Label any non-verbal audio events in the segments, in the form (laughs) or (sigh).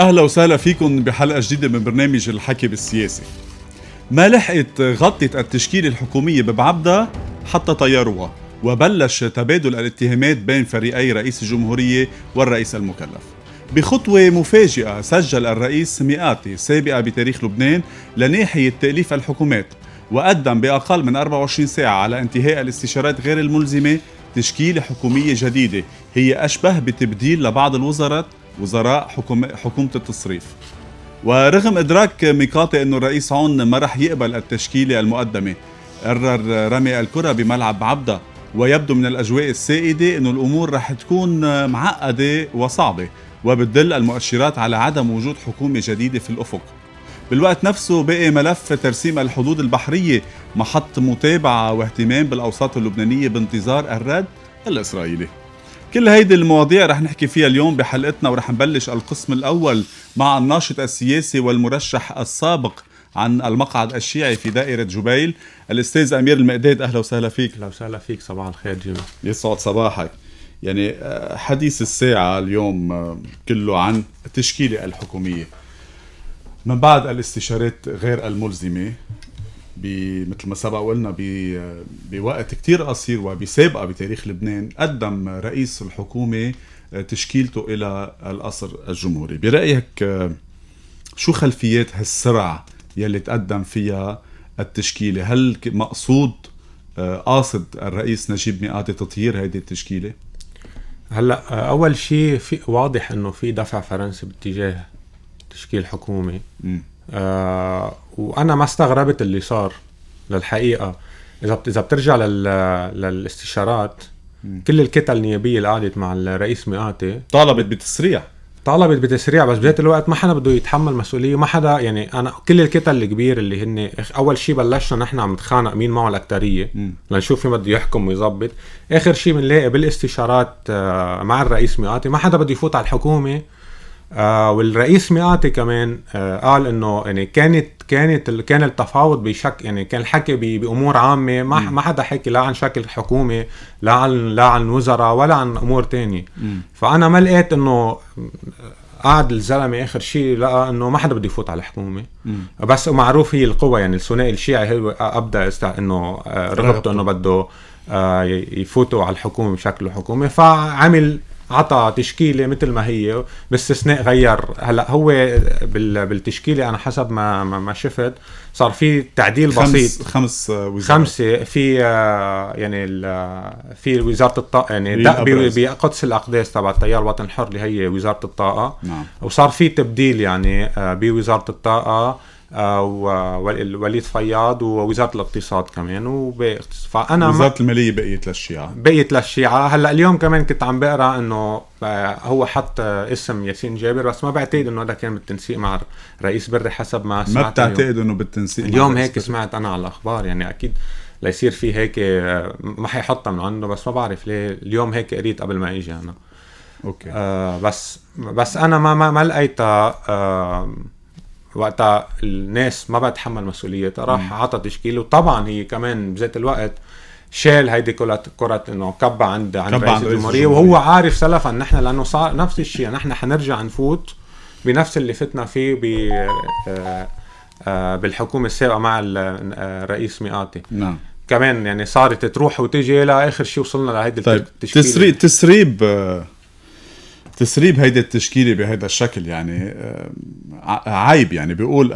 اهلا وسهلا فيكم بحلقه جديده من برنامج الحكي بالسياسه. ما لحقت غطت التشكيله الحكوميه ببعبدا حتى طيروها وبلش تبادل الاتهامات بين فريقي رئيس الجمهوريه والرئيس المكلف. بخطوة مفاجئة سجل الرئيس مئاتي سابقة بتاريخ لبنان لناحية تأليف الحكومات وقدم بأقل من 24 ساعة على انتهاء الاستشارات غير الملزمة تشكيلة حكومية جديدة هي أشبه بتبديل لبعض الوزارات وزراء حكومة, حكومة التصريف ورغم إدراك ميقاتي أنه الرئيس عون ما رح يقبل التشكيلة المقدمة قرر رمي الكرة بملعب عبدة ويبدو من الأجواء السائدة أنه الأمور رح تكون معقدة وصعبة وبتدل المؤشرات على عدم وجود حكومة جديدة في الأفق بالوقت نفسه بقي ملف ترسيم الحدود البحرية محط متابعة واهتمام بالأوساط اللبنانية بانتظار الرد الإسرائيلي كل هيدي المواضيع رح نحكي فيها اليوم بحلقتنا ورح نبلش القسم الأول مع الناشط السياسي والمرشح السابق عن المقعد الشيعي في دائرة جبيل الأستاذ أمير المقداد أهلا وسهلا فيك أهلا وسهلا فيك صباح الخير جمع يسعد صباحك يعني آه، حديث الساعة اليوم آه، كله عن التشكيلة الحكومية من بعد الاستشارات غير الملزمة مثل ما سبق قلنا بوقت كتير قصير وبسابقه بتاريخ لبنان قدم رئيس الحكومه تشكيلته الى القصر الجمهوري برايك شو خلفيات هالسرعه يلي تقدم فيها التشكيله هل مقصود قاصد الرئيس نجيب ميقاتي تطهير هذه التشكيله هلا اول شيء في واضح انه في دفع فرنسي باتجاه تشكيل حكومه آه وانا ما استغربت اللي صار للحقيقه اذا اذا بترجع لل... للاستشارات م. كل الكتل النيابيه اللي قعدت مع الرئيس مئاتي طالبت بتسريع طالبت بتسريع بس بذات الوقت ما حدا بده يتحمل مسؤوليه ما حدا يعني انا كل الكتل الكبير اللي هن اول شيء بلشنا نحن عم نتخانق مين معه الاكثريه لنشوف مين بده يحكم ويظبط اخر شيء بنلاقي بالاستشارات آه، مع الرئيس مئاتي ما حدا بده يفوت على الحكومه آه، والرئيس مئاتي كمان آه، قال انه يعني كانت كانت كان التفاوض بشك يعني كان الحكي بامور عامه ما ما حدا حكي لا عن شكل حكومه لا عن لا عن وزراء ولا عن امور تانية فانا ما لقيت انه قعد الزلمه اخر شيء لقى انه ما حدا بده يفوت على الحكومه مم. بس معروف هي القوى يعني الثنائي الشيعي هو ابدا استع... انه رغبته انه بده آه، يفوتوا على الحكومه بشكل حكومه فعمل عطى تشكيله مثل ما هي باستثناء غير هلا هو بالتشكيله انا حسب ما ما شفت صار في تعديل خمس بسيط خمس وزارات خمسه في آه، يعني آه، في وزاره الطاقه يعني بقدس الاقداس تبع التيار الوطني الحر اللي هي وزاره الطاقه نعم. وصار في تبديل يعني آه، بوزاره الطاقه آه، ووليد فياض ووزاره الاقتصاد كمان فانا وزاره الماليه بقيت للشيعه بقيت للشيعه هلا اليوم كمان كنت عم بقرا انه آه، هو حط آه، اسم ياسين جابر بس ما بعتقد انه هذا كان بالتنسيق مع رئيس بري حسب ما سمعت ما بتعتقد انه بالتنسيق اليوم هيك سمعت انا على الاخبار يعني اكيد ليصير في هيك ما حيحطها من عنده بس ما بعرف ليه اليوم هيك قريت قبل ما اجي انا اوكي آه بس بس انا ما ما, ما لقيتها آه وقتها الناس ما بتحمل مسؤوليتها راح عطى تشكيل وطبعا هي كمان بذات الوقت شال هيدي كرة كرة انه كبة عند عند رئيس الجمهورية وهو عارف سلفا نحن لانه صار نفس الشيء نحن حنرجع نفوت بنفس اللي فتنا فيه ب آه، آه، بالحكومة السابقة مع الرئيس آه، مئاتي نعم كمان يعني صارت تروح وتجي لاخر شيء وصلنا لهيدي طيب التشكيل تسريب تسريب تسريب هيدي التشكيله بهذا الشكل يعني آه، عيب يعني بيقول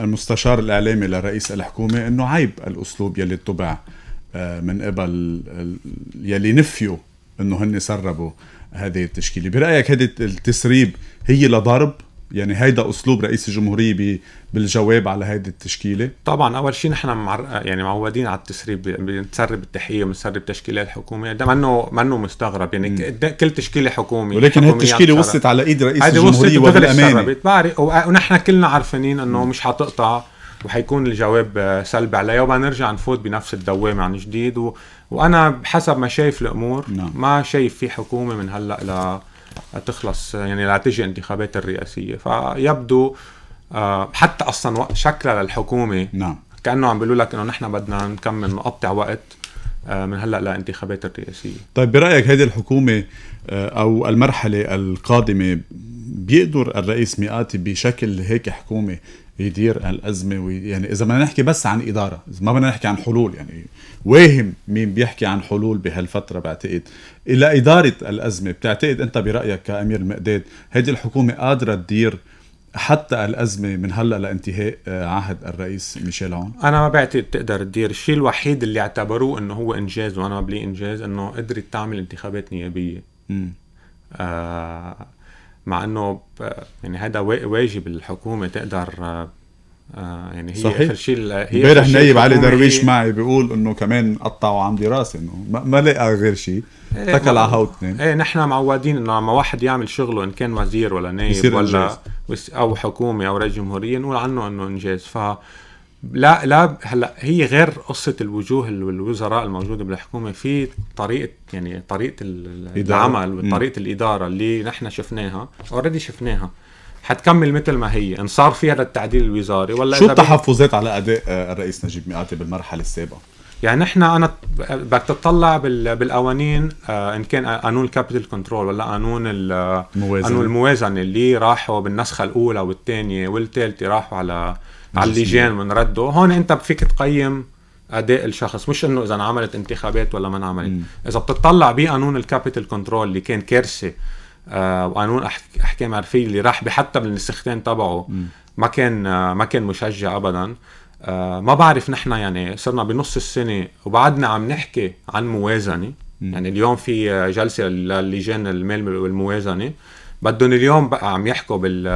المستشار الاعلامي لرئيس الحكومه انه عيب الاسلوب يلي اتبع آه، من قبل يلي نفيوا انه هن سربوا هذه التشكيله برايك هذه التسريب هي لضرب يعني هيدا اسلوب رئيس الجمهوريه بالجواب على هيدي التشكيله طبعا اول شيء نحن معر... يعني معودين على التسريب بنسرب التحيه وبنسرب تشكيلات الحكوميه ده منه منه مستغرب يعني كل تشكيله حكوميه ولكن هي التشكيله وصلت على ايد رئيس الجمهوريه وبالامانه بعرف ونحن كلنا عارفين انه مش حتقطع وحيكون الجواب آه، سلبي عليها وبنرجع نفوت بنفس الدوامه عن جديد و... وانا بحسب ما شايف الامور نعم. ما شايف في حكومه من هلا ل... تخلص يعني لا تجي انتخابات الرئاسيه فيبدو آه، حتى اصلا شكلها للحكومه نعم كانه عم بيقولوا لك انه نحن بدنا نكمل نقطع وقت آه، من هلا لانتخابات الرئاسيه طيب برايك هذه الحكومه آه، او المرحله القادمه بيقدر الرئيس مئاتي بشكل هيك حكومه يدير الازمه وي... يعني اذا بدنا نحكي بس عن اداره اذا ما بدنا نحكي عن حلول يعني واهم مين بيحكي عن حلول بهالفتره بعتقد الى اداره الازمه بتعتقد انت برايك كامير مقداد هذه الحكومه قادره تدير حتى الأزمة من هلا لانتهاء آه، عهد الرئيس ميشيل عون؟ أنا ما بعتقد تقدر تدير، الشيء الوحيد اللي اعتبروه إنه هو إنجاز وأنا بلي إنجاز إنه قدرت تعمل انتخابات نيابية. آه مع إنه آه، يعني هذا واجب الحكومة تقدر آه، آه، يعني هي صحيح. اخر شيء هي امبارح نايب علي درويش هي... معي بيقول انه كمان قطعوا عمدي راسي انه ما, ما لقى غير شيء اتكل إيه، على اثنين ايه نحن معودين انه لما واحد يعمل شغله ان كان وزير ولا نايب ولا إنجاز. او حكومي او رئيس جمهوريه نقول عنه انه انجاز ف لا لا هلا هي غير قصه الوجوه الوزراء الموجوده بالحكومه في طريقه يعني طريقه العمل وطريقه الاداره اللي نحن شفناها اوريدي شفناها حتكمل مثل ما هي ان صار في هذا التعديل الوزاري ولا شو التحفظات على اداء آه، الرئيس نجيب مئاتي بالمرحله السابقه يعني نحن انا بدك تطلع بالقوانين آه، ان كان آه، قانون الكابيتال كنترول ولا قانون الموازنه قانون الموازنه اللي راحوا بالنسخه الاولى والثانيه والثالثه راحوا على على اللجان ونردوا هون انت فيك تقيم اداء الشخص مش انه اذا انعملت انتخابات ولا ما انعملت اذا بتطلع بقانون الكابيتال كنترول اللي كان كارثه آه، وقانون احكام عرفيه اللي راح بحتى بالاستخدام تبعه ما كان آه، ما كان مشجع ابدا آه، ما بعرف نحن يعني صرنا بنص السنه وبعدنا عم نحكي عن موازنه يعني اليوم في جلسه للجان المال والموازنه بدهم اليوم بقى عم يحكوا بال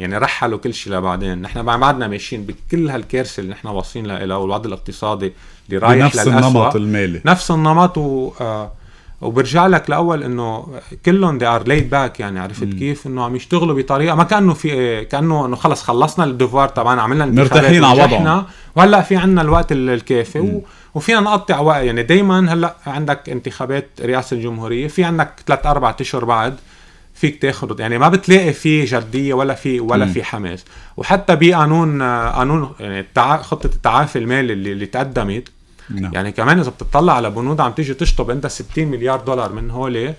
يعني رحلوا كل شيء لبعدين نحن بعدنا ماشيين بكل هالكارثه اللي نحن واصلين لها والوضع الاقتصادي اللي رايح بنفس النمط المالي نفس النمط و آه وبرجع لك لاول انه كلهم دي ار ليد باك يعني عرفت مم. كيف انه عم يشتغلوا بطريقه ما كانه في كانه انه خلص خلصنا الدفوار تبعنا عملنا مرتاحين على وضعنا وهلا في عندنا الوقت الكافي و... وفينا نقطع وقت يعني دائما هلا عندك انتخابات رئاسه الجمهوريه في عندك ثلاث اربع اشهر بعد فيك تاخذ يعني ما بتلاقي في جديه ولا في ولا في حماس وحتى بقانون قانون يعني خطه التعافي المالي اللي, اللي تقدمت نعم. يعني كمان اذا بتطلع على بنود عم تيجي تشطب انت 60 مليار دولار من هول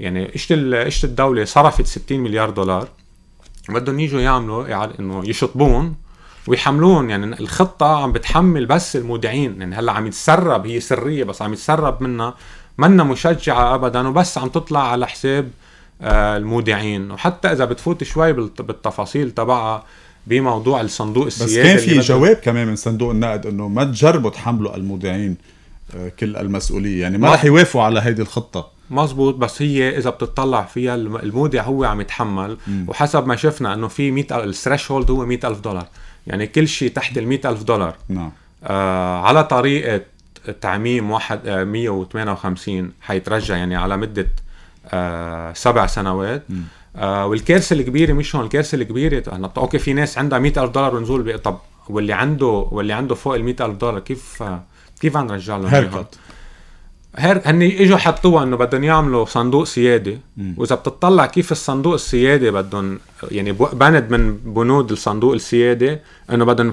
يعني اجت اجت الدوله صرفت 60 مليار دولار بدهم يجوا يعملوا انه يشطبون ويحملون يعني الخطه عم بتحمل بس المودعين يعني هلا عم يتسرب هي سريه بس عم يتسرب منها منا مشجعه ابدا وبس عم تطلع على حساب آه، المودعين وحتى اذا بتفوت شوي بالتفاصيل تبعها بموضوع الصندوق السيادي بس كان في جواب كمان من صندوق النقد انه ما تجربوا تحملوا المودعين آه، كل المسؤوليه يعني ما رح يوافقوا على هيدي الخطه مزبوط بس هي اذا بتطلع فيها المودع هو عم يتحمل م. وحسب ما شفنا انه في 100 الثريشولد هو 100 الف دولار يعني كل شيء تحت ال 100 الف دولار نعم آه، على طريقه تعميم واحد 158 آه، حيترجع يعني على مده سبع سنوات م. آه والكارثه الكبيره مش هون الكارثه الكبيره انا اوكي في ناس عندها 100000 دولار ونزول طب واللي عنده واللي عنده فوق ال 100000 دولار كيف آه كيف هنرجع لهم هيركت هير هن اجوا حطوها انه بدهم يعملوا صندوق سياده واذا بتطلع كيف الصندوق السياده بدهم يعني بند من بنود الصندوق السياده انه بدهم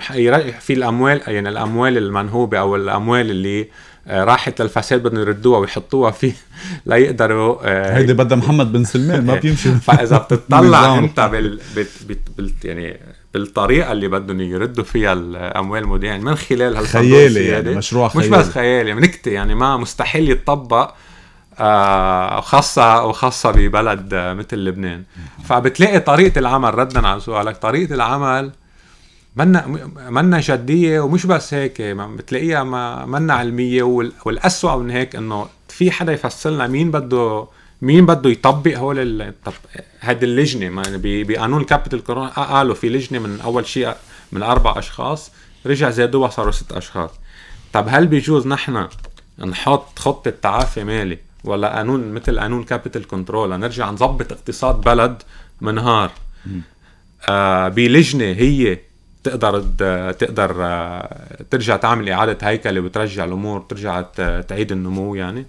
في الاموال يعني الاموال المنهوبه او الاموال اللي آه، راحت للفساد بدهم يردوها ويحطوها فيه (laughs) ليقدروا آه، هيدي بدها محمد بن سلمان ما (laughs) بيمشي فاذا بتطلع (laughs) انت بال, بال... بال... بال... يعني بالطريقه اللي بدهم يردوا فيها الاموال المودعين يعني من خلال هالخيالي خيالي يعني مشروع خيالي مش بس خيالي يعني نكته يعني ما مستحيل يتطبق آه خاصة وخاصة ببلد آه، مثل لبنان فبتلاقي طريقة العمل ردا على سؤالك طريقة العمل منا منا جديه ومش بس هيك بتلاقيها ما منا علميه والأسوأ من هيك انه في حدا يفسر لنا مين بده مين بده يطبق هول هذه اللجنه ما يعني بقانون كابيتال كورونا آه، قالوا في لجنه من اول شيء من اربع اشخاص رجع زادوها صاروا ست اشخاص طب هل بيجوز نحن نحط خطه تعافي مالي ولا قانون مثل قانون كابيتال كنترول نرجع نظبط اقتصاد بلد منهار آه بلجنه هي تقدر تقدر آه، ترجع تعمل اعاده هيكله وترجع الامور ترجع تعيد النمو يعني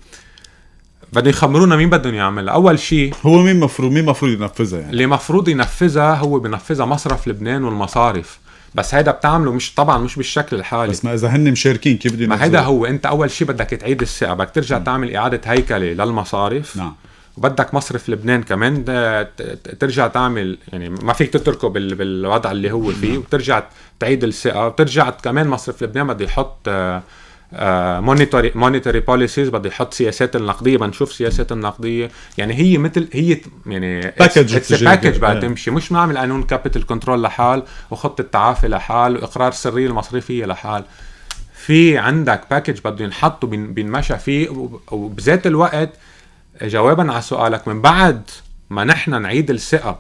بدهم يخمرونا مين بدهم يعملها اول شيء هو مين مفروض مين مفروض ينفذها يعني اللي مفروض ينفذها هو بينفذها مصرف لبنان والمصارف بس هيدا بتعمله مش طبعا مش بالشكل الحالي بس ما اذا هن مشاركين كيف بدهم ما هيدا هو انت اول شيء بدك تعيد الثقه بدك ترجع م. نعم. تعمل اعاده هيكله للمصارف نعم وبدك مصرف لبنان كمان آه، ترجع تعمل يعني ما فيك تتركه بالوضع اللي هو فيه وترجع تعيد الثقه وترجع كمان مصرف لبنان بده يحط مونيتوري مونيتوري بوليسيز بده يحط سياسات النقديه بنشوف سياسات النقديه يعني هي مثل هي يعني باكج باكج بقى تمشي مش معمل قانون كابيتال كنترول لحال وخطه تعافي لحال واقرار سريه المصرفيه لحال في عندك باكج بده ينحط وبينمشى فيه وبذات الوقت جوابا على سؤالك من بعد ما نحن نعيد الثقه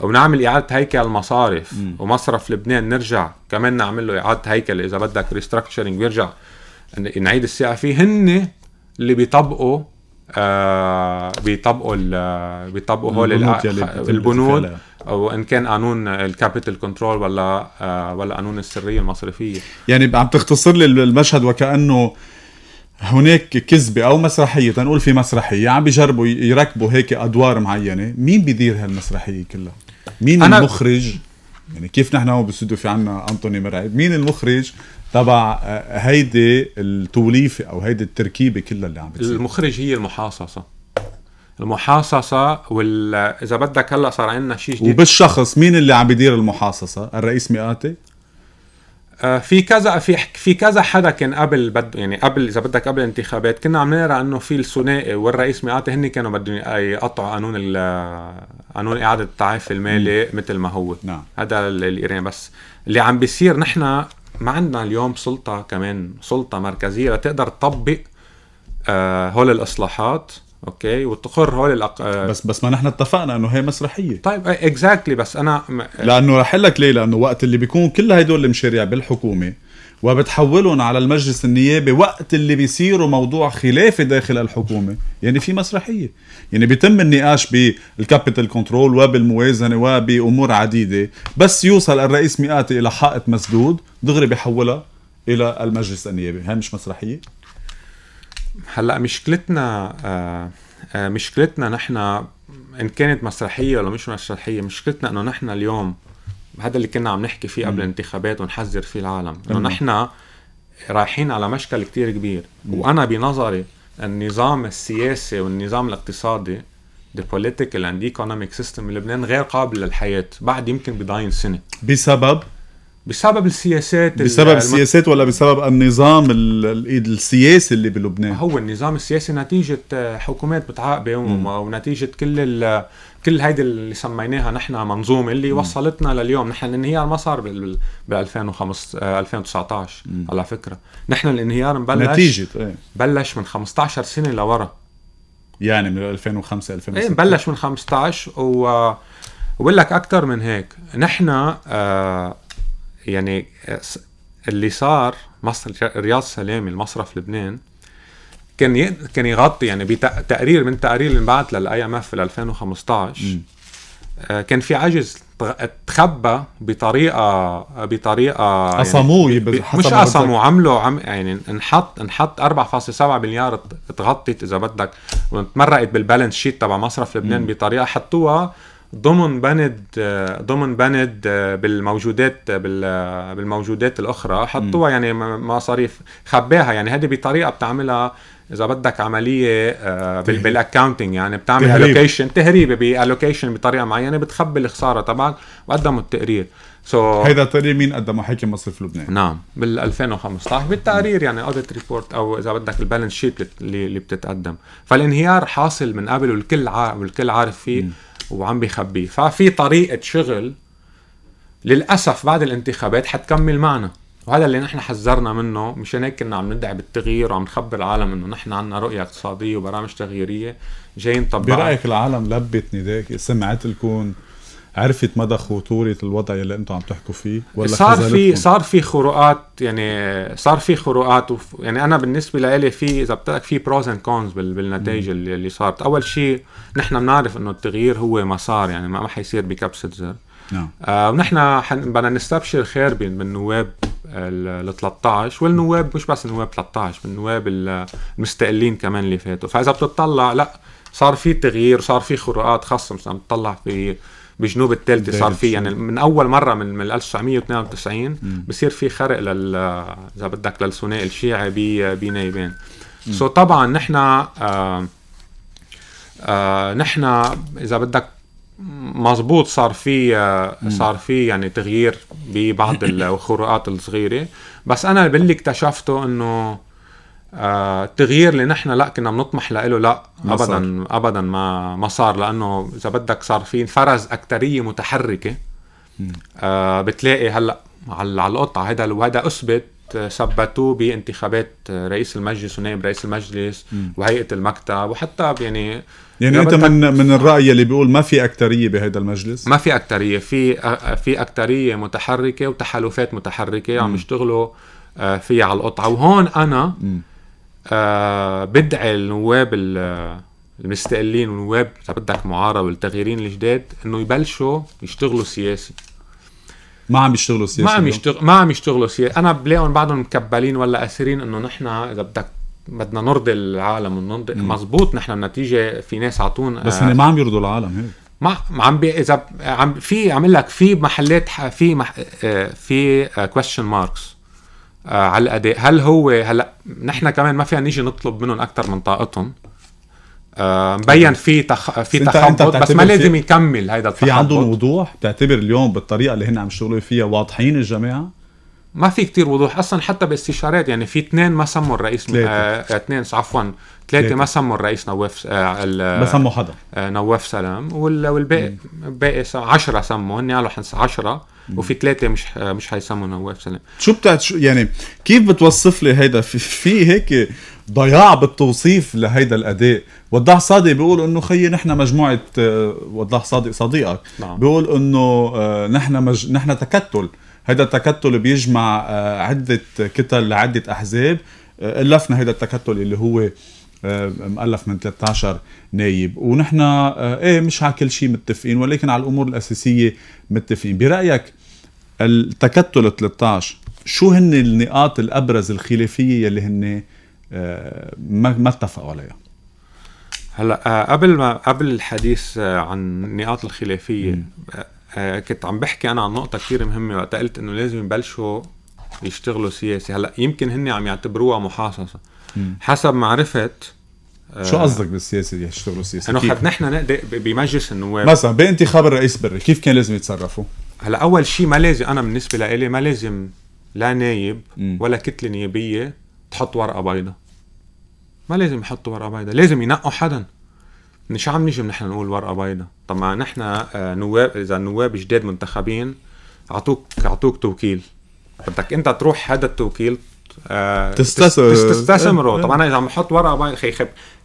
ونعمل اعاده هيكل المصارف م. ومصرف لبنان نرجع كمان نعمل له اعاده هيكل اذا بدك ريستراكشرنج ويرجع نعيد الثقه فيه هن اللي بيطبقوا آه بيطبقوا بيطبقوا هول البنود او ان كان قانون الكابيتال كنترول ولا آه ولا قانون السريه المصرفيه يعني عم تختصر لي المشهد وكانه هناك كذبة أو مسرحية تنقول في مسرحية عم بيجربوا يركبوا هيك أدوار معينة مين بيدير هالمسرحية كلها مين أنا... المخرج يعني كيف نحن هون بالاستوديو في عنا أنطوني مرعب مين المخرج تبع آه، هيدي التوليفة أو هيدي التركيبة كلها اللي عم بتصير المخرج هي المحاصصة المحاصصة وال إذا بدك هلا صار عندنا شيء جديد وبالشخص مين اللي عم بيدير المحاصصة؟ الرئيس مئاتي؟ آه، في كذا في في كذا حدا كان قبل بد يعني قبل اذا بدك قبل الانتخابات كنا عم نقرا انه في الثنائي والرئيس ميقاتي هن كانوا بدهم آه، يقطعوا قانون آه، قانون اعاده التعافي المالي مثل ما هو نعم. هذا الايراني بس اللي عم بيصير نحن ما عندنا اليوم سلطه كمان سلطه مركزيه لتقدر تطبق هول الاصلاحات اوكي وتقر هول الأق... بس بس ما نحن اتفقنا انه هي مسرحيه طيب اكزاكتلي exactly. بس انا لانه رح لك ليه لانه وقت اللي بيكون كل هدول المشاريع بالحكومه وبتحولهم على المجلس النيابي وقت اللي بيصيروا موضوع خلافي داخل الحكومه يعني في مسرحيه يعني بيتم النقاش بالكابيتال كنترول وبالموازنه وبامور عديده بس يوصل الرئيس مئاتي الى حائط مسدود دغري بيحولها الى المجلس النيابي هاي مش مسرحيه هلا مشكلتنا آه، آه، مشكلتنا نحن ان كانت مسرحيه ولا مش مسرحيه مشكلتنا انه نحن اليوم هذا اللي كنا عم نحكي فيه قبل الانتخابات ونحذر فيه العالم انه نحن رايحين على مشكل كتير كبير وانا بنظري النظام السياسي والنظام الاقتصادي the political and economic system بلبنان غير قابل للحياة بعد يمكن بضاين سنة بسبب بسبب السياسات بسبب السياسات ولا بسبب النظام السياسي اللي بلبنان هو النظام السياسي نتيجة آه، حكومات بتعاقبه ونتيجة كل ال... كل هيدي اللي سميناها نحن منظومة اللي مم. وصلتنا لليوم نحن الانهيار ما صار ب بال 2005 2019 على فكرة نحن الانهيار مبلش نتيجة ايه. بلش من 15 سنة لورا يعني من 2005 2006 ايه بلش من 15 و بقول لك اكثر من هيك نحن آه يعني اللي صار مصر رياض سلامي المصرف لبنان كان كان يغطي يعني بتقرير من تقارير اللي انبعت للاي ام اف 2015 م. كان في عجز تخبى بطريقه بطريقه قصموه يعني مش قصموه عملوا عم يعني انحط انحط 4.7 مليار تغطت اذا بدك وتمرقت بالبالانس شيت تبع مصرف لبنان م. بطريقه حطوها ضمن بند ضمن بند بالموجودات بالموجودات الاخرى حطوها يعني مصاريف خباها يعني هذه بطريقه بتعملها اذا بدك عمليه آه، بالاكونتنج يعني بتعمل الوكيشن تهريبه بالوكيشن بطريقه معينه بتخبي الخساره تبعك وقدموا التقرير سو so هيدا التقرير مين قدمه حاكم مصرف لبنان نعم بال 2015 بالتقرير يعني اوديت ريبورت او اذا بدك البالانس شيت اللي, بتتقدم فالانهيار حاصل من قبل والكل عارف والكل عارف فيه وعم بخبيه ففي طريقة شغل للأسف بعد الانتخابات حتكمل معنا وهذا اللي نحن حذرنا منه مشان هيك كنا عم ندعي بالتغيير وعم نخبر العالم انه نحن عندنا رؤيه اقتصاديه وبرامج تغييريه جايين نطبقها برايك العالم لبت نداك سمعت لكم عرفت مدى خطوره الوضع اللي انتم عم تحكوا فيه ولا صار في صار في خروقات يعني صار في خروقات وف يعني انا بالنسبه لي في اذا بتقلك في بروز اند كونز بالنتائج اللي, اللي صارت اول شيء نحن بنعرف انه التغيير هو مسار يعني ما حيصير بكبسه زر نعم آه ونحن حن... بدنا نستبشر خير بالنواب ال 13 والنواب مش بس النواب 13 النواب المستقلين كمان اللي فاتوا فاذا بتطلع لا صار في تغيير صار في خروقات خاصه مثلا بتطلع في بجنوب الثالثه صار في يعني من اول مره من, من 1992 بصير في خرق لل اذا بدك للثنائي الشيعي بنايبين سو so طبعا نحن آه، آه، نحن اذا بدك مزبوط صار في آه، صار في يعني تغيير ببعض (coughs) الخروقات الصغيره بس انا باللي اكتشفته انه التغيير آه، اللي نحن لا كنا بنطمح له لا ابدا صار. ابدا ما ما صار لانه اذا بدك صار في انفرز اكثريه متحركه آه بتلاقي هلا على القطعه هذا وهذا اثبت آه، ثبتوه بانتخابات آه، رئيس المجلس ونائب رئيس المجلس وهيئه المكتب وحتى يعني يعني انت من من الراي اللي بيقول ما في اكثريه بهذا المجلس ما في اكثريه في في اكثريه متحركه وتحالفات متحركه عم يشتغلوا فيها على القطعه وهون انا مم. آه بدعي النواب المستقلين والنواب اذا بدك معارضه والتغييرين الجداد انه يبلشوا يشتغلوا سياسي ما عم يشتغلوا سياسي ما عم يشتغل ما عم يشتغلوا سياسي انا بلاقيهم بعضهم مكبلين ولا اسيرين انه نحن اذا بدك بدنا نرضي العالم ونرضي مزبوط نحن النتيجه في ناس عطون بس آه ما عم يرضوا العالم هيك ما عم بي اذا عم في عم لك في محلات في مح... آه، في كويشن آه، ماركس آه، على الاداء هل هو هلا نحن كمان ما فينا نيجي نطلب منهم اكثر من طاقتهم آه، مبين في تخ... في تخبط بس ما لازم يكمل هيدا التخبط في عندهم وضوح بتعتبر اليوم بالطريقه اللي هن عم يشتغلوا فيها واضحين الجماعه ما في كتير وضوح اصلا حتى باستشارات يعني في اثنين ما سموا الرئيس آه، اثنين آه عفوا ثلاثه ما سموا الرئيس نواف آه ما سموا حدا آه نواف سلام والباقي باقي 10 سموا هن قالوا 10 وفي ثلاثه مش آه، مش حيسموا نواف سلام شو بتعت شو يعني كيف بتوصف لي هيدا في, في هيك ضياع بالتوصيف لهيدا الاداء وضاح صادق بيقول انه خيي نحن مجموعه آه، وضاح صادق صديقك نعم. بيقول انه نحن مج... نحن تكتل هذا التكتل بيجمع آه، عدة كتل لعدة أحزاب آه، ألفنا هذا التكتل اللي هو آه، مؤلف من 13 نايب ونحن ايه مش على كل شيء متفقين ولكن على الامور الاساسيه متفقين برايك التكتل 13 شو هن النقاط الابرز الخلافيه يلي هن ما اتفقوا عليها هلا قبل ما قبل الحديث عن النقاط الخلافيه آه، كنت عم بحكي انا عن نقطه كثير مهمه وقت قلت انه لازم يبلشوا يشتغلوا سياسي هلا يمكن هن عم يعتبروها محاصصه حسب ما عرفت آه، شو قصدك بالسياسه اللي يشتغلوا سياسي؟ انه خد نحن نقدر بمجلس النواب مثلا بانتخاب الرئيس بري كيف كان لازم يتصرفوا؟ هلا اول شيء ما لازم انا بالنسبه لإلي ما لازم لا نايب ولا كتله نيابيه تحط ورقه بيضة ما لازم يحطوا ورقه بيضة، لازم ينقوا حدا مش عم نيجي نحن نقول ورقه بيضاء ما نحن آه، نواب اذا النواب جداد منتخبين اعطوك اعطوك توكيل بدك انت تروح هذا التوكيل آه، تستثمره إيه. طبعا انا اذا عم بحط ورقه بيضاء خي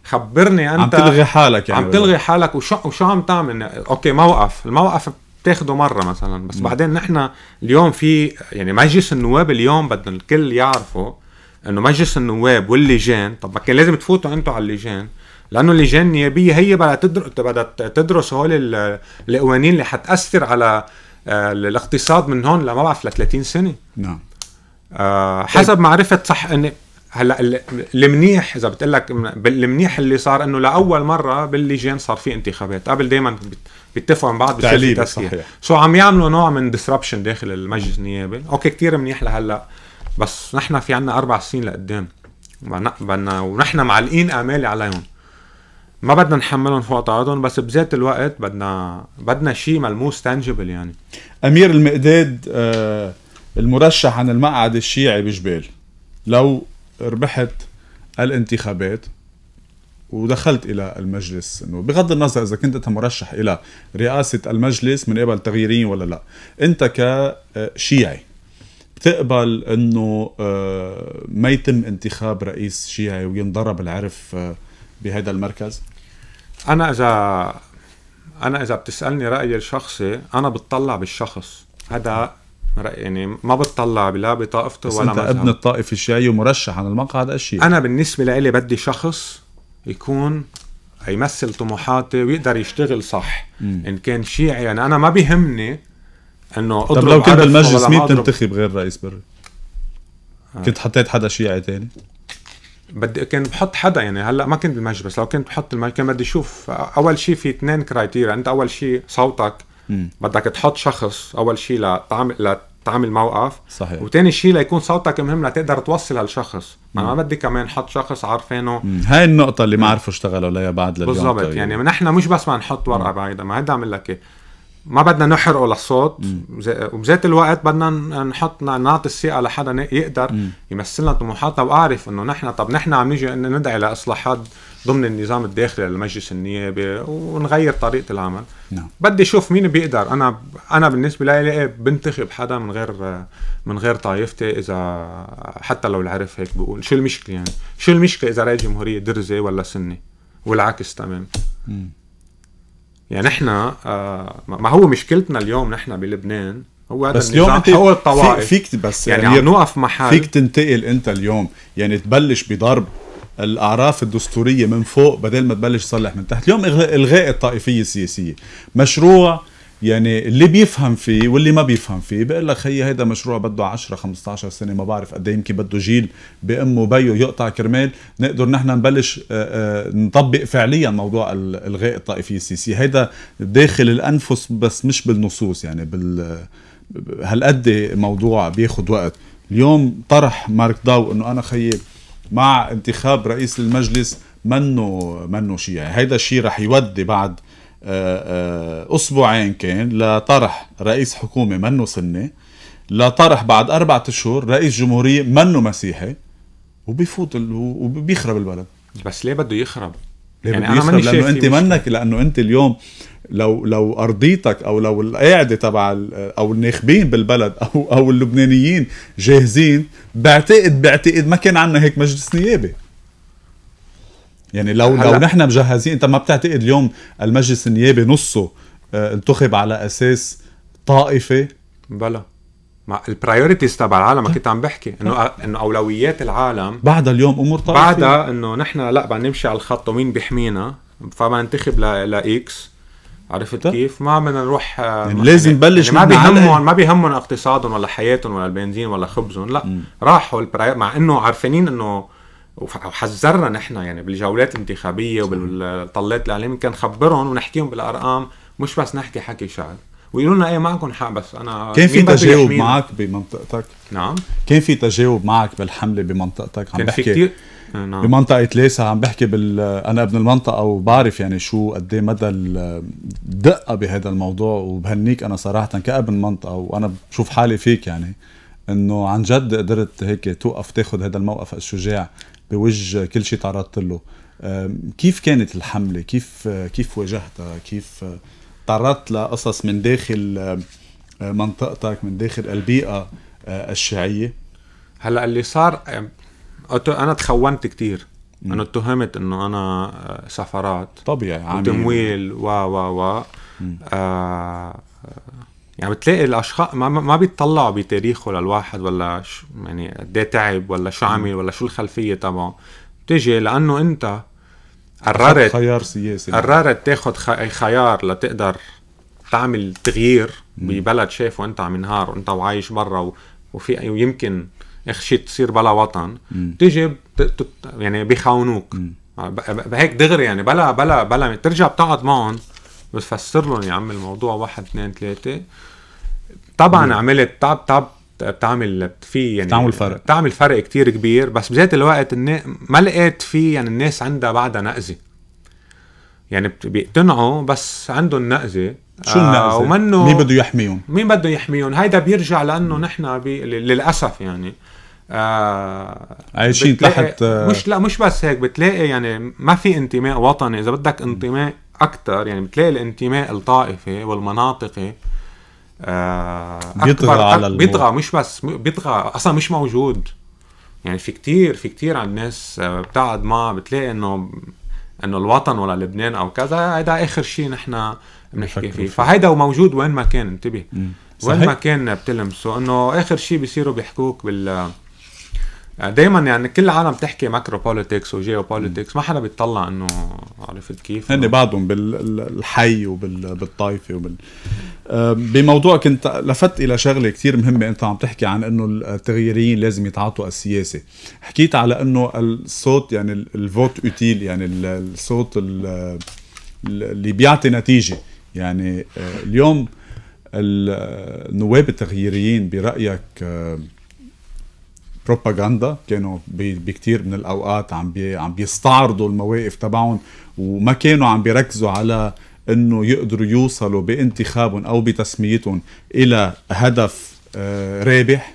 خبرني انت عم تلغي حالك يعني عم تلغي حالك وشو وشو عم تعمل اوكي موقف الموقف بتاخده مره مثلا بس م. بعدين نحن اليوم في يعني مجلس النواب اليوم بدنا الكل يعرفه انه مجلس النواب واللجان طب كان لازم تفوتوا انتم على اللجان لانه اللجان النيابيه هي بدها تدر... بدها تدرس هول القوانين اللي حتاثر على آه، الاقتصاد من هون لما بعرف ل 30 سنه نعم حسب آه، حسب معرفه صح ان هلا المنيح اذا بتقول لك المنيح اللي صار انه لاول مره باللجان صار في انتخابات قبل دائما بيتفقوا مع بعض بشكل صحيح سو عم يعملوا نوع من ديسربشن داخل المجلس النيابي اوكي كثير منيح لهلا بس نحن في عنا اربع سنين لقدام بدنا ونحن معلقين امالي عليهم ما بدنا نحملهم فوق طاقتهم بس بذات الوقت بدنا بدنا شيء ملموس تانجبل يعني امير المقداد آه المرشح عن المقعد الشيعي بجبال لو ربحت الانتخابات ودخلت الى المجلس انه بغض النظر اذا كنت انت مرشح الى رئاسه المجلس من قبل تغييرين ولا لا انت كشيعي بتقبل انه آه، ما يتم انتخاب رئيس شيعي وينضرب العرف آه، بهذا المركز؟ انا اذا انا اذا بتسالني رايي الشخصي انا بتطلع بالشخص هذا يعني ما بتطلع لا بطائفته ولا انت ابن الطائفه الشيعي ومرشح على المقعد الشيعي انا بالنسبه لإلي بدي شخص يكون يمثل طموحاتي ويقدر يشتغل صح م. ان كان شيعي يعني انا ما بيهمني انه طب لو كنت بالمجلس مين تنتخب غير رئيس بري؟ كنت آه. حطيت حدا شيعي تاني؟ بدي كان بحط حدا يعني هلا ما كنت بالمجلس بس لو كنت بحط المجلس كان بدي اشوف اول شيء في اثنين كرايتيريا انت اول شيء صوتك مم. بدك تحط شخص اول شيء لتعمل لتعمل موقف صحيح وثاني شيء ليكون صوتك مهم لتقدر توصل هالشخص ما ما بدي كمان حط شخص عارفينه هاي النقطة اللي ما عرفوا اشتغلوا عليها بعد لليوم بالضبط طيب. يعني نحن مش بس ما نحط ورقة بعيدة ما هيدا عمل لك إيه. ما بدنا نحرقه للصوت وبذات الوقت بدنا نحط نعطي الثقه لحدا يقدر يمثلنا طموحاتنا واعرف انه نحن طب نحن عم نيجي ندعي لاصلاحات ضمن النظام الداخلي للمجلس النيابي ونغير طريقه العمل نعم. بدي اشوف مين بيقدر انا انا بالنسبه لي إيه، بنتخب حدا من غير من غير طائفتي اذا حتى لو العرف هيك بقول شو المشكله يعني شو المشكله اذا رئيس جمهوريه درزي ولا سني والعكس تمام يعني احنا آه، ما هو مشكلتنا اليوم نحن بلبنان هو هذا بس اليوم انت حقوق الطوائف فيك بس يعني, يعني عم نوقف محل فيك تنتقل انت اليوم يعني تبلش بضرب الاعراف الدستوريه من فوق بدل ما تبلش تصلح من تحت اليوم الغاء الطائفيه السياسيه مشروع يعني اللي بيفهم فيه واللي ما بيفهم فيه بقول لك خيي هيدا مشروع بده 10 15 سنه ما بعرف قد إيه، يمكن بده جيل بامه وبيه يقطع كرمال نقدر نحن نبلش آه، آه، نطبق فعليا موضوع الغاء الطائفيه السياسيه هيدا داخل الانفس بس مش بالنصوص يعني بال هالقد موضوع بياخد وقت اليوم طرح مارك داو انه انا خيي مع انتخاب رئيس المجلس منه منه شيء يعني هيدا الشيء رح يودي بعد آه، آه، أسبوعين كان لطرح رئيس حكومة منه سنة لطرح بعد أربعة أشهر رئيس جمهورية منه مسيحي وبيفوت وبيخرب البلد بس ليه بده يخرب؟ ليه يعني بده يخرب؟ أنا لأنه أنت منك لأنه أنت اليوم لو لو ارضيتك او لو القاعده تبع او الناخبين بالبلد او او اللبنانيين جاهزين بعتقد بعتقد ما كان عندنا هيك مجلس نيابي يعني لو لو نحن مجهزين انت ما بتعتقد اليوم المجلس النيابي نصه آه، انتخب على اساس طائفه بلا ما البرايورتيز تبع العالم طيب. كنت عم بحكي انه انه اولويات العالم بعدها اليوم امور طائفيه بعدها انه نحن لا بدنا نمشي على الخط ومين بيحمينا فما ننتخب لاكس عرفت طيب. كيف؟ ما بدنا نروح يعني لازم نبلش يعني ما يعني بيهمهم ما بيهمهم اقتصادهم ولا حياتهم ولا البنزين ولا خبزهم لا م. راحوا مع انه عارفين انه وحذرنا نحن يعني بالجولات الانتخابيه وبالطلات الاعلاميه كان خبرهم ونحكيهم بالارقام مش بس نحكي حكي شعر ويقولوا لنا ايه معكم حق بس انا كان في تجاوب معك بمنطقتك؟ نعم كان في تجاوب معك بالحمله بمنطقتك عم بحكي كتير نعم. بمنطقه ليسا عم بحكي بال انا ابن المنطقه وبعرف يعني شو قد إيه مدى الدقه بهذا الموضوع وبهنيك انا صراحه كابن منطقه وانا بشوف حالي فيك يعني انه عن جد قدرت هيك توقف تاخذ هذا الموقف الشجاع بوجه كل شيء تعرضت له كيف كانت الحمله كيف كيف واجهتها كيف تعرضت لقصص من داخل منطقتك من داخل البيئه أه، الشيعيه هلا اللي صار انا تخونت كثير انا اتهمت انه انا أه، سفرات طبيعي عميل وتمويل و و و آه يعني بتلاقي الاشخاص ما, ما بيطلعوا بتاريخه للواحد ولا شو يعني قد إيه تعب ولا شو عمل ولا شو الخلفيه تبعه بتجي لانه انت قررت خيار سياسي قررت تاخذ خيار لتقدر تعمل تغيير ببلد شايفه انت عم ينهار وانت وعايش برا وفي ويمكن اخر شيء تصير بلا وطن بتيجي يعني بيخونوك آه، بهيك دغري يعني بلا بلا بلا بترجع بتقعد معهم بتفسر لهم يا عم الموضوع واحد اثنين ثلاثه طبعا مم. عملت طب طب بتعمل في يعني بتعمل فرق بتعمل فرق كتير كبير بس بذات الوقت ما لقيت في يعني الناس عندها بعدها نقزه يعني بيقتنعوا بس عندهم نقزه شو آه، النقزه؟ ومنو مين بده يحميهم؟ مين بده يحميهم؟ هيدا بيرجع لانه نحن بي... للاسف يعني آه عايشين تحت آه مش لا مش بس هيك بتلاقي يعني ما في انتماء وطني اذا بدك انتماء اكثر يعني بتلاقي الانتماء الطائفي والمناطقي آه، بيطغى على بيطغى مش بس بيطغى اصلا مش موجود يعني في كتير في كتير عن الناس آه، بتقعد معها بتلاقي انه انه الوطن ولا لبنان او كذا هيدا اخر شيء نحن بنحكي فيه فهيدا موجود وين ما كان انتبه وين ما كان بتلمسه انه اخر شيء بيصيروا بيحكوك بال يعني دايما يعني كل العالم تحكي ماكرو بوليتكس وجيو بوليتكس ما حدا بيطلع انه عرفت كيف هن بعضهم بالحي وبالطائفه وبال آه، بموضوع كنت لفت الى شغله كثير مهمه انت عم تحكي عن انه التغييريين لازم يتعاطوا السياسه حكيت على انه الصوت يعني الفوت اوتيل يعني الصوت اللي بيعطي نتيجه يعني آه، اليوم النواب التغييريين برايك آه، بروباغندا كانوا بكثير من الاوقات عم بي عم بيستعرضوا المواقف تبعهم وما كانوا عم بيركزوا على انه يقدروا يوصلوا بانتخابهم او بتسميتهم الى هدف آه، رابح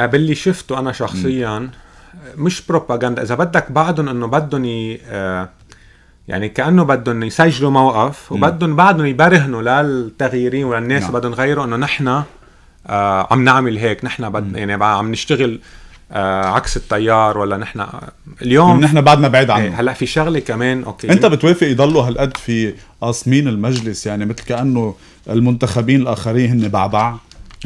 اللي شفته انا شخصيا مش بروباغندا اذا بدك بعدهم انه بدهم آه، يعني كانه بدهم يسجلوا موقف وبدهم بعدهم يبرهنوا للتغييرين وللناس نعم. بدهم يغيروا انه نحن آه عم نعمل هيك نحن بدنا يعني عم نشتغل آه عكس التيار ولا نحن اليوم يعني نحن بعدنا بعيد إيه، عنه هلا في شغله كمان اوكي انت بتوافق يضلوا هالقد في قاسمين المجلس يعني مثل كانه المنتخبين الاخرين هن بعبع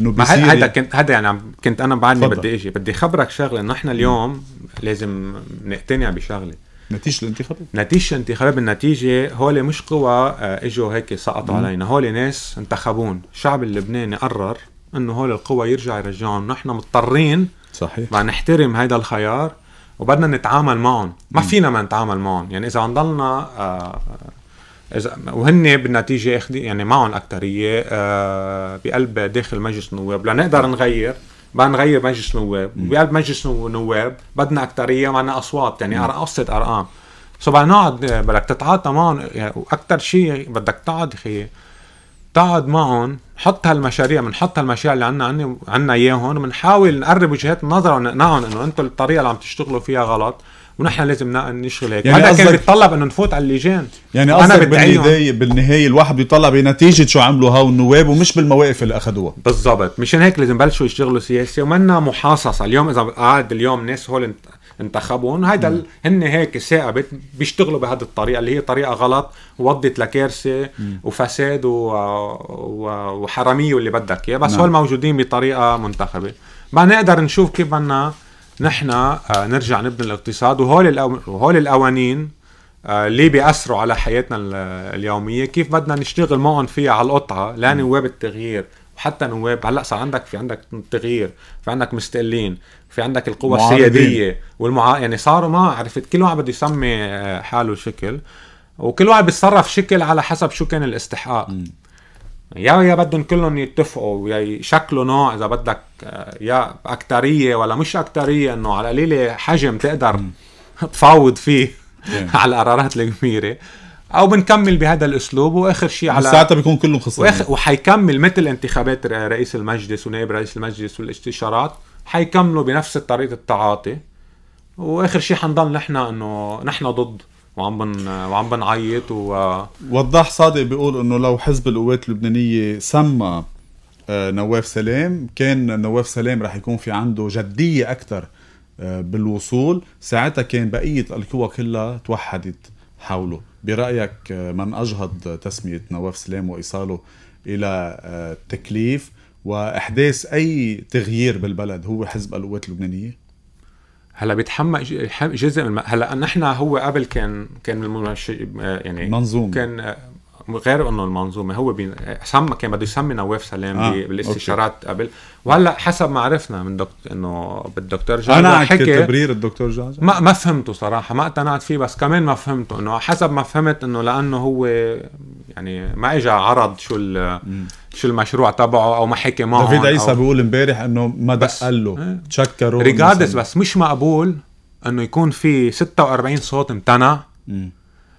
انه بيصير هذا كنت هذا يعني كنت انا بعدني بدي اجي بدي خبرك شغله انه نحن اليوم م. لازم نقتنع بشغله نتيجة الانتخابات نتيجة الانتخابات بالنتيجة هول مش قوى آه، اجوا هيك سقطوا علينا هول ناس انتخبون الشعب اللبناني قرر انه هول القوى يرجع يرجعهم نحن مضطرين صحيح بدنا نحترم هذا الخيار وبدنا نتعامل معهم ما فينا ما نتعامل معهم يعني اذا نضلنا آه، اذا وهن بالنتيجه اخذ يعني معهم اكثريه آه، بقلب داخل مجلس النواب لنقدر نغير بدنا نغير مجلس النواب وبقلب مجلس النواب بدنا اكثريه معنا اصوات يعني قصه ارقام سو بدنا نقعد آه، بدك تتعاطى معهم واكثر يعني شيء بدك تقعد خيي تقعد معهم حط هالمشاريع بنحط هالمشاريع اللي عنا عنا اياهم بنحاول نقرب وجهات النظر ونقنعهم انه انتم الطريقه اللي عم تشتغلوا فيها غلط ونحن لازم نشتغل هيك يعني هذا كان بيتطلب انه نفوت على اللجان يعني قصدك بالنهايه بالنهايه الواحد بيطلع بنتيجه شو عملوا ها النواب ومش بالمواقف اللي اخذوها بالضبط مشان هيك لازم بلشوا يشتغلوا سياسي ومنا محاصصه اليوم اذا قاعد اليوم ناس هول انتخبهم هيدا هن هيك ثاقبت بيشتغلوا بهذه الطريقه اللي هي طريقه غلط ودت لكارثه وفساد و... و... وحراميه واللي بدك اياه بس نعم. هول موجودين بطريقه منتخبه ما نقدر نشوف كيف بدنا نحن آه، نرجع نبني الاقتصاد وهول الأو... هول القوانين آه، اللي بيأثروا على حياتنا اليوميه كيف بدنا نشتغل معهم فيها على القطعه لا نواب التغيير وحتى نواب إيه، هلا صار عندك في عندك تغيير في عندك مستقلين في عندك القوى السياديه والمعا يعني صاروا ما عرفت كل واحد بده يسمي آه، حاله شكل وكل واحد بيتصرف شكل على حسب شو كان الاستحقاق م. يا يا بدهم كلهم يتفقوا يا يشكلوا نوع اذا بدك آه، يا اكتريه ولا مش اكتريه انه على قليله حجم تقدر تفاوض فيه (laughs) على القرارات الكبيره او بنكمل بهذا الاسلوب واخر شيء على ساعتها بيكون كلهم خسرانين وأخ... وحيكمل مثل انتخابات رئيس المجلس ونائب رئيس المجلس والاستشارات حيكملوا بنفس طريقه التعاطي واخر شيء حنضل نحن انه نحن ضد وعم بن وعم بنعيط و وضاح صادق بيقول انه لو حزب القوات اللبنانيه سمى آه، نواف سلام كان نواف سلام رح يكون في عنده جديه اكثر آه، بالوصول ساعتها كان بقيه القوى كلها توحدت حوله برايك آه، من اجهض تسميه نواف سلام وايصاله الى التكليف آه، واحداث اي تغيير بالبلد هو حزب القوات اللبنانيه هلا بيتحمل جزء من هلا نحن هو قبل كان كان آه، يعني منظوم كان غير انه المنظومه هو بي... سم كان بده يسمي نواف سلام آه. بالاستشارات أوكي. قبل وهلا حسب ما عرفنا من دكت... انه بالدكتور جعجع انا حكي تبرير الدكتور جعجع ما ما فهمته صراحه ما اقتنعت فيه بس كمان ما فهمته انه حسب ما فهمت انه لانه هو يعني ما اجى عرض شو ال... شو المشروع تبعه او ما حكي معه دافيد عيسى بيقول امبارح انه ما دق له إيه. تشكروا ريجاردس بس مش مقبول انه يكون في 46 صوت امتنع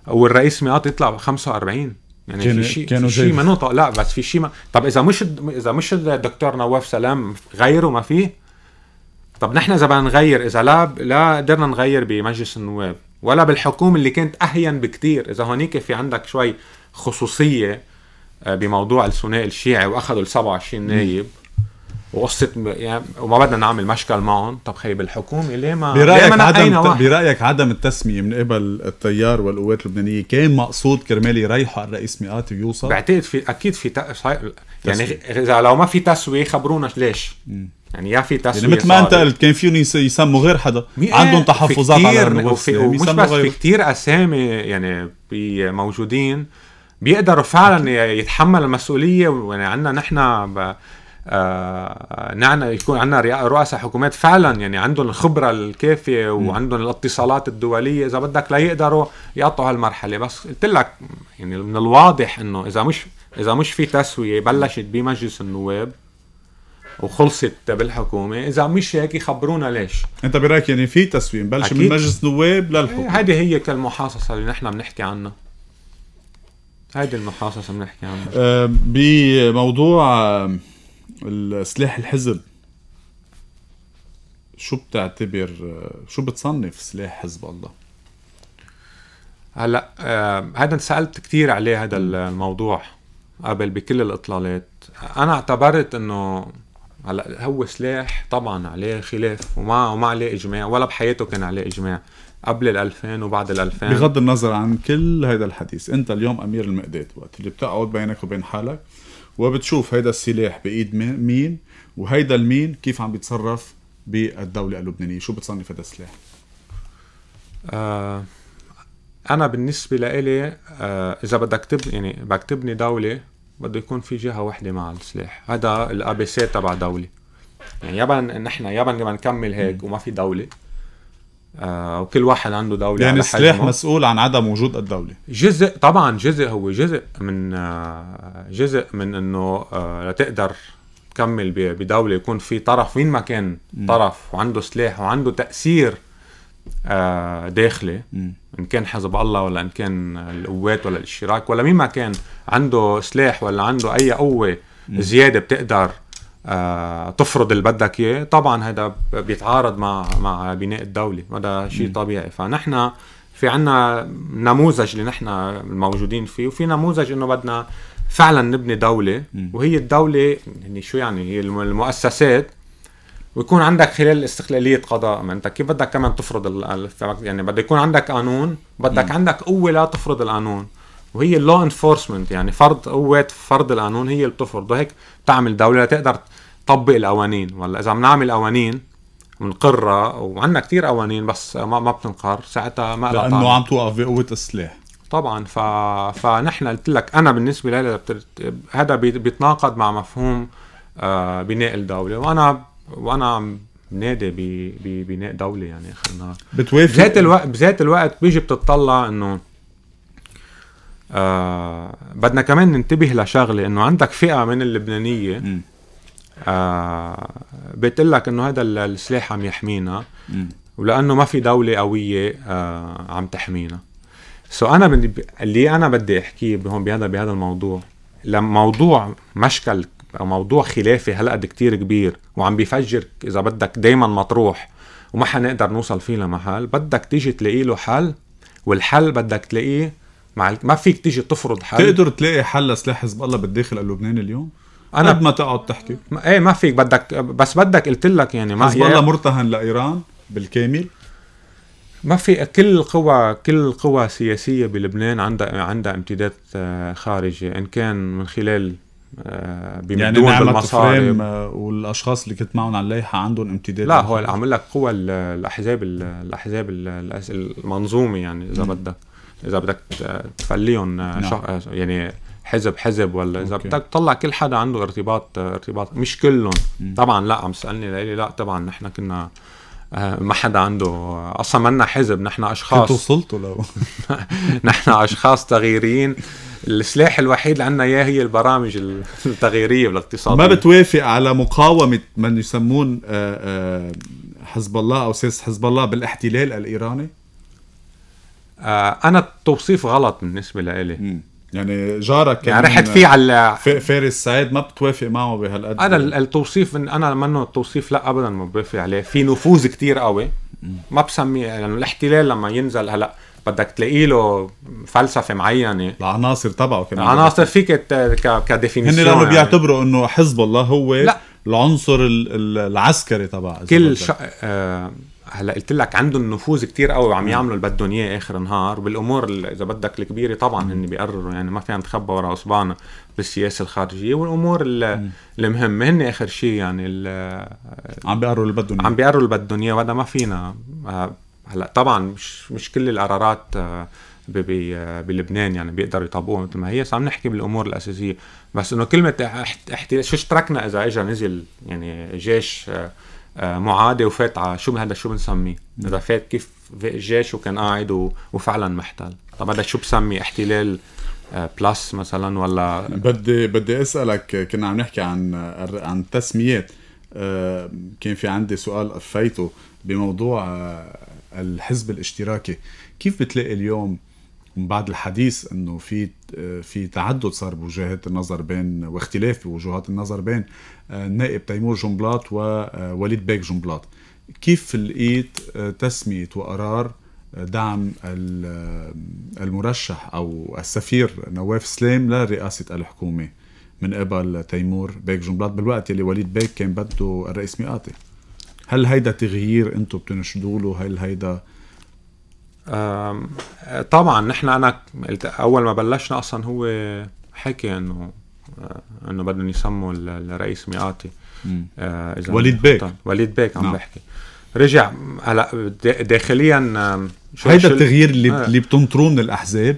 والرئيس ميقات يطلع ب 45 يعني كان في شيء كانوا في شيء ما لا بس في شيء ما طب اذا مش اذا مش الدكتور نواف سلام غيره ما فيه طب نحن اذا بدنا نغير اذا لا لا قدرنا نغير بمجلس النواب ولا بالحكومه اللي كانت اهين بكتير اذا هونيك في عندك شوي خصوصيه آه، بموضوع الثنائي الشيعي واخذوا ال 27 نايب وقصه يعني وما بدنا نعمل مشكل معهم طب خي بالحكومه ليه ما برايك ليه ما عدم برايك عدم التسميه من قبل التيار والقوات اللبنانيه كان مقصود كرمال يريحوا الرئيس مئات ويوصل بعتقد في اكيد في يعني اذا لو ما في تسويه خبرونا ليش م. يعني يا في يعني تسويه يعني مثل ما انت قلت كان فيهم يسموا غير حدا عندهم تحفظات على الرئيس يعني ومش بس غير. في كثير اسامي يعني موجودين بيقدروا فعلا يتحمل المسؤوليه يعني عندنا نحن آه، نحن يكون عندنا رؤساء حكومات فعلا يعني عندهم الخبره الكافيه وعندهم الاتصالات الدوليه اذا بدك ليقدروا يقطعوا هالمرحله بس قلت لك يعني من الواضح انه اذا مش اذا مش في تسويه بلشت بمجلس النواب وخلصت بالحكومه اذا مش هيك خبرونا ليش انت برايك يعني في تسويه بلش من مجلس نواب للحكومه هذه إيه، هي المحاصصه اللي نحن بنحكي عنها هيدي المحاصصة بنحكي عنها آه، بموضوع السلاح الحزب شو بتعتبر شو بتصنف سلاح حزب الله؟ هلا آه سالت كثير عليه هذا الموضوع قبل بكل الاطلالات انا اعتبرت انه هلا هو سلاح طبعا عليه خلاف وما وما عليه اجماع ولا بحياته كان عليه اجماع قبل ال2000 وبعد ال2000 بغض النظر عن كل هذا الحديث انت اليوم امير المقدات وقت اللي بتقعد بينك وبين حالك وبتشوف هيدا السلاح بايد مين وهيدا المين كيف عم بيتصرف بالدوله اللبنانيه شو بتصنف هذا السلاح آه انا بالنسبه لإلي آه اذا بدك تب يعني بدك تبني دوله بده يكون في جهه واحده مع السلاح هذا سي تبع دوله يعني يابا نحن يابا بدنا نكمل هيك وما في دوله آه وكل واحد عنده دولة يعني السلاح مسؤول عن عدم وجود الدولة جزء طبعا جزء هو جزء من آه جزء من انه آه لتقدر تكمل بدولة يكون في طرف مين ما كان طرف وعنده سلاح وعنده تأثير آه داخلي م. ان كان حزب الله ولا ان كان القوات ولا الاشتراك ولا مين ما كان عنده سلاح ولا عنده اي قوة م. زيادة بتقدر آه، تفرض اللي بدك اياه طبعا هذا بيتعارض مع مع بناء الدوله هذا شيء طبيعي فنحن في عنا نموذج اللي نحن موجودين فيه وفي نموذج انه بدنا فعلا نبني دوله وهي الدوله يعني شو يعني هي المؤسسات ويكون عندك خلال استقلالية قضاء ما انت كيف بدك كمان تفرض يعني بده يكون عندك قانون بدك عندك قوة لا تفرض القانون وهي اللو انفورسمنت يعني فرض قوة فرض القانون هي اللي بتفرض وهيك بتعمل دولة تقدر طبق القوانين ولا اذا عم نعمل قوانين بنقرها وعندنا كتير قوانين بس ما ما بتنقر ساعتها ما لانه طعم. عم توقف بقوه السلاح طبعا ف... فنحن قلت لك انا بالنسبه لي هذا بيتناقض مع مفهوم آه، بناء الدوله وانا وانا عم نادي ببناء دوله يعني اخر النهار بتوافق بذات الوقت بذات الوقت بيجي بتطلع انه آه بدنا كمان ننتبه لشغله انه عندك فئه من اللبنانيه م. آه بتقول لك انه هذا السلاح عم يحمينا ولانه ما في دوله قويه آه عم تحمينا سو so انا ب... اللي انا بدي احكيه هون بهذا بهذا الموضوع لما موضوع مشكل او موضوع خلافي هالقد كتير كبير وعم بيفجر اذا بدك دايما مطروح وما حنقدر نوصل فيه لمحل بدك تيجي تلاقي له حل والحل بدك تلاقيه مع ما فيك تيجي تفرض حل تقدر تلاقي حل لسلاح حزب الله بالداخل اللبناني اليوم؟ انا قد ما تقعد تحكي ما ايه ما فيك بدك بس بدك قلت لك يعني ما حزب الله إيه. مرتهن لايران بالكامل ما في كل قوى كل قوى سياسيه بلبنان عندها عندها امتداد آه، خارجي ان كان من خلال آه، يعني نعمة آه، والاشخاص اللي كنت معهم على اللائحه عندهم امتداد لا هو عم لك قوى الاحزاب الاحزاب المنظومه يعني اذا بدك اذا بدك تفليهم نعم. يعني حزب حزب ولا اذا بدك تطلع كل حدا عنده ارتباط ارتباط مش كلهم طبعا لا عم تسالني لا طبعا نحن كنا آه، ما حدا عنده اصلا منا حزب نحن اشخاص كنتوا وصلتوا لو (laughs) نحن اشخاص تغييريين السلاح الوحيد اللي عندنا اياه هي البرامج التغييريه والاقتصاديه ما بتوافق على مقاومه من يسمون آه، آه، حزب الله او سياسه حزب الله بالاحتلال الايراني؟ انا التوصيف غلط بالنسبه لي يعني جارك يعني رحت فيه على فارس سعيد ما بتوافق معه بهالقد انا التوصيف إن انا منه التوصيف لا ابدا ما بوافق عليه في نفوذ كتير قوي ما بسميه لانه يعني الاحتلال لما ينزل هلا بدك تلاقي له فلسفه معينه العناصر تبعه كمان العناصر فيك كديفينيشن هن لانه يعني. بيعتبروا انه حزب الله هو لا. العنصر العسكري تبع كل ش... آه هلا قلت لك عندهم نفوذ كتير قوي وعم نعم. يعملوا اللي بدهم اياه اخر النهار وبالامور اذا بدك الكبيره طبعا نعم. هن بيقرروا يعني ما في عم نتخبى ورا اصبعنا بالسياسه الخارجيه والامور نعم. المهمه هن اخر شيء يعني عم بيقرروا اللي بدهم عم بيقرروا اللي بدهم اياه وهذا ما فينا آه، هلا طبعا مش مش كل القرارات آه، آه، بلبنان يعني بيقدروا يطبقوها مثل ما هي بس عم نحكي بالامور الاساسيه بس انه كلمه احتلال شو اشتركنا اذا اجى نزل يعني جيش آه، معادي وفات على شو هذا شو بنسميه؟ اذا فات كيف الجيش وكان قاعد وفعلا محتل، طب هذا شو بسمي احتلال آه، بلس مثلا ولا بدي بدي اسالك كنا عم نحكي عن عن تسميات آه، كان في عندي سؤال قفيته بموضوع الحزب الاشتراكي كيف بتلاقي اليوم من بعد الحديث انه في في تعدد صار بوجهات النظر بين واختلاف بوجهات النظر بين النائب آه، تيمور جنبلاط ووليد آه، بيك جنبلاط كيف لقيت آه، تسميه وقرار دعم المرشح او السفير نواف سلام لرئاسه الحكومه من قبل تيمور بيك جنبلاط بالوقت اللي وليد بيك كان بده الرئيس مئاتي هل هيدا تغيير انتم بتنشدوا له هل هيدا طبعا نحن انا اول ما بلشنا اصلا هو حكي انه آه، انه بدهم يسموا الرئيس ميقاتي آه، اذا وليد بيك وليد بيك عم نعم. بحكي رجع هلا داخليا هيدا التغيير اللي آه. اللي بتنطروه من الاحزاب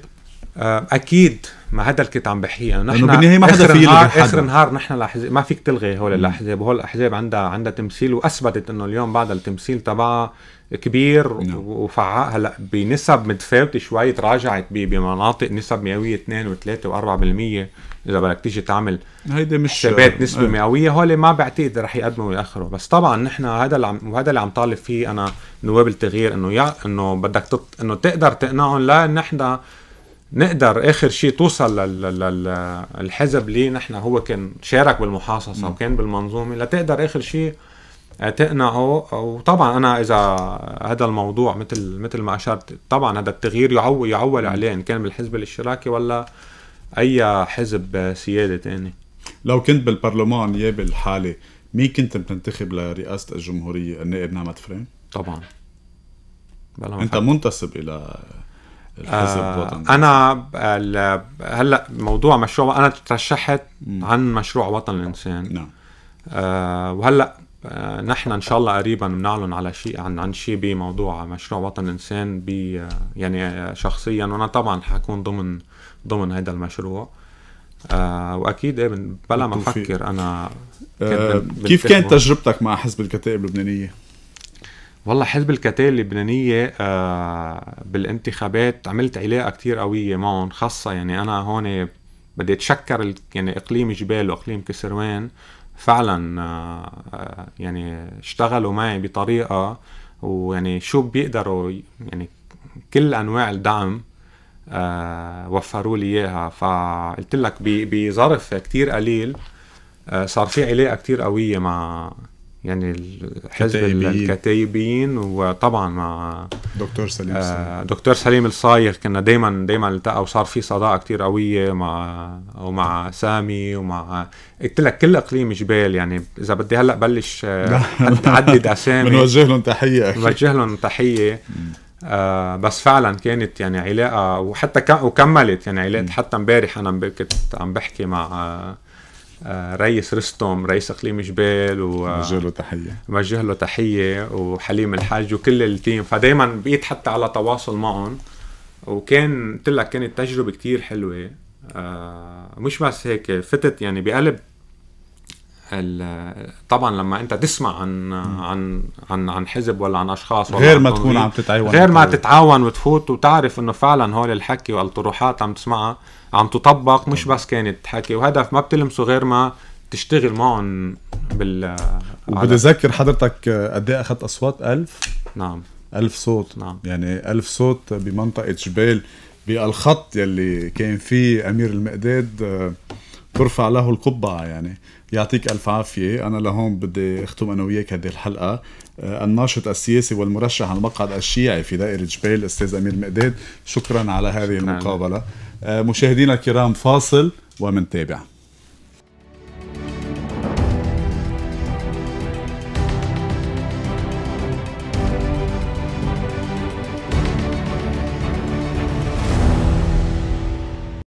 آه، اكيد ما هذا اللي كنت عم بحكيه انه نحن بالنهايه ما حدا في اخر نهار نحن الاحزاب ما فيك تلغي هول الاحزاب هول الاحزاب عندها عندها تمثيل واثبتت انه اليوم بعد التمثيل تبعها كبير نعم. وفعال هلا بنسب متفاوته شوي تراجعت بمناطق نسب مئويه 2 و3 و4% اذا بدك تيجي تعمل هيدي مش حسابات آه. نسبه آه. مئويه هول ما بعتقد رح يقدموا ويأخروا بس طبعا نحن هذا اللي عم وهذا اللي عم طالب فيه انا نواب التغيير انه يا انه بدك تط... انه تقدر تقنعهم لا نحن نقدر اخر شيء توصل للحزب اللي نحن هو كان شارك بالمحاصصه وكان بالمنظومه لتقدر اخر شيء تقنعه وطبعا انا اذا هذا الموضوع مثل مثل ما اشرت طبعا هذا التغيير يعول يعول عليه ان كان بالحزب الاشتراكي ولا اي حزب سيادي ثاني لو كنت بالبرلمان يا الحالي مين كنت بتنتخب لرئاسه الجمهوريه النائب نعمت فريم؟ طبعا انت منتسب الى الحزب آه، الوطني آه انا هلا موضوع مشروع انا ترشحت عن مشروع وطن الانسان نعم آه وهلا آه نحن ان شاء الله قريبا بنعلن على شيء عن عن شيء بموضوع مشروع وطن الانسان ب آه، يعني آه، شخصيا وانا طبعا حكون ضمن ضمن هذا المشروع آه واكيد ايه بلا ما افكر انا آه كيف كانت تجربتك مع حزب الكتائب اللبنانيه؟ والله حزب الكتالة اللبنانية آه، بالانتخابات عملت علاقة كتير قوية معهم خاصة يعني أنا هون بدي أتشكر يعني إقليم جبال وإقليم كسروان فعلا آه، آه، يعني اشتغلوا معي بطريقة ويعني شو بيقدروا يعني كل أنواع الدعم وفروا لي إياها فقلت لك بظرف كتير قليل صار في علاقة كتير قوية مع يعني الحزب الكتايبيين وطبعا مع دكتور سليم آه دكتور سليم الصايغ كنا دايما دايما التقى وصار في صداقه كتير قويه مع ومع سامي ومع قلت لك كل اقليم جبال يعني اذا بدي هلا بلش آه، (laughs) عدد اسامي (laughs) بنوجه لهم تحيه اكيد بنوجه لهم تحيه (laughs) آه بس فعلا كانت يعني علاقه وحتى وكملت يعني علاقه حتى امبارح انا كنت عم بحكي مع آه آه، رئيس رستم رئيس اقليم جبال و بوجه آه، له تحيه بوجه له تحيه وحليم الحاج وكل التيم فدائما بقيت حتى على تواصل معهم وكان قلت لك كانت تجربه كتير حلوه آه، مش بس هيك فتت يعني بقلب طبعا لما انت تسمع عن عن عن عن حزب ولا عن اشخاص ولا غير ما تكون عم تتعاون غير ما تتعاون وتفوت وتعرف انه فعلا هول الحكي والطروحات عم تسمعها عم تطبق مش بس كانت حكي وهدف ما بتلمسه غير ما تشتغل معهم بال وبدي اذكر حضرتك قد ايه اخذت اصوات 1000 نعم 1000 صوت نعم يعني 1000 صوت بمنطقه جبال بالخط يلي كان فيه امير المقداد آه، ترفع له القبعه يعني يعطيك الف عافيه انا لهون بدي اختم انا وياك هذه الحلقه آه، الناشط السياسي والمرشح على المقعد الشيعي في دائرة جبيل أستاذ أمير مقداد شكرا على هذه المقابلة آه، مشاهدينا الكرام فاصل ومنتابع